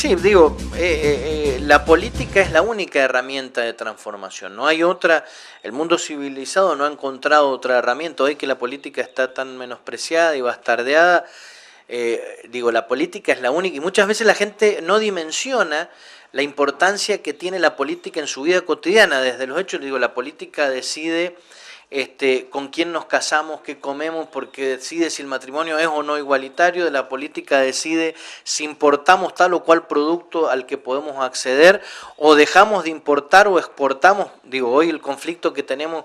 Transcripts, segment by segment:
Sí, digo, eh, eh, eh, la política es la única herramienta de transformación, no hay otra, el mundo civilizado no ha encontrado otra herramienta, hoy que la política está tan menospreciada y bastardeada, digo, la política es la única y muchas veces la gente no dimensiona la importancia que tiene la política en su vida cotidiana, desde los hechos, digo, la política decide este, con quién nos casamos, qué comemos, porque decide si el matrimonio es o no igualitario, de la política decide si importamos tal o cual producto al que podemos acceder o dejamos de importar o exportamos, digo, hoy el conflicto que tenemos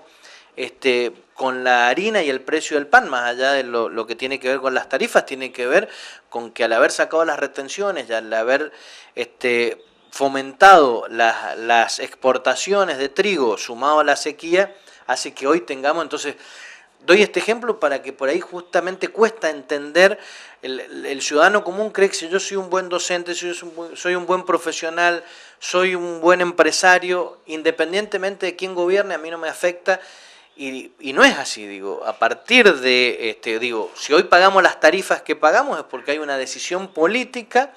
este, con la harina y el precio del pan, más allá de lo, que tiene que ver con las tarifas, tiene que ver con que al haber sacado las retenciones y al haber este, fomentado las, exportaciones de trigo sumado a la sequía, hace que hoy tengamos entonces doy este ejemplo para que por ahí justamente cuesta entender, el, ciudadano común cree que si yo soy un buen docente, soy un buen, profesional, soy un buen empresario, independientemente de quién gobierne, a mí no me afecta. Y, y no es así, digo, a partir de, este, digo, si hoy pagamos las tarifas que pagamos es porque hay una decisión política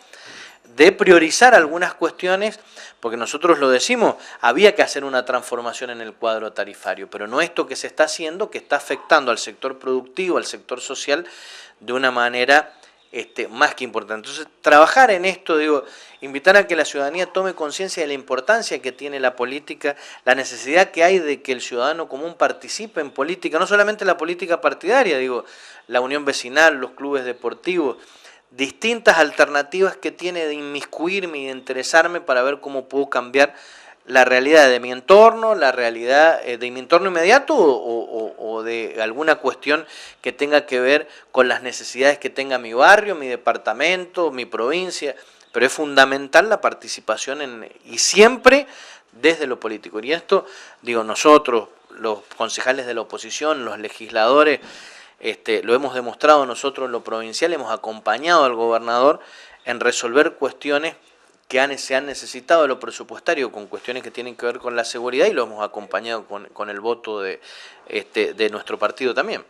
de priorizar algunas cuestiones, porque nosotros lo decimos, había que hacer una transformación en el cuadro tarifario, pero no esto que se está haciendo, que está afectando al sector productivo, al sector social, de una manera este, más que importante. Entonces, trabajar en esto, digo, invitar a que la ciudadanía tome conciencia de la importancia que tiene la política, la necesidad que hay de que el ciudadano común participe en política, no solamente la política partidaria, digo, la unión vecinal, los clubes deportivos, distintas alternativas que tiene de inmiscuirme y de interesarme para ver cómo puedo cambiar la realidad de mi entorno, la realidad eh, de mi entorno inmediato o, de alguna cuestión que tenga que ver con las necesidades que tenga mi barrio, mi departamento, mi provincia. Pero es fundamental la participación en, y siempre desde lo político. Y esto, digo, nosotros, los concejales de la oposición, los legisladores, este, lo hemos demostrado nosotros en lo provincial, hemos acompañado al gobernador en resolver cuestiones que han, se han necesitado de lo presupuestario con cuestiones que tienen que ver con la seguridad y lo hemos acompañado con, el voto este, de nuestro partido también.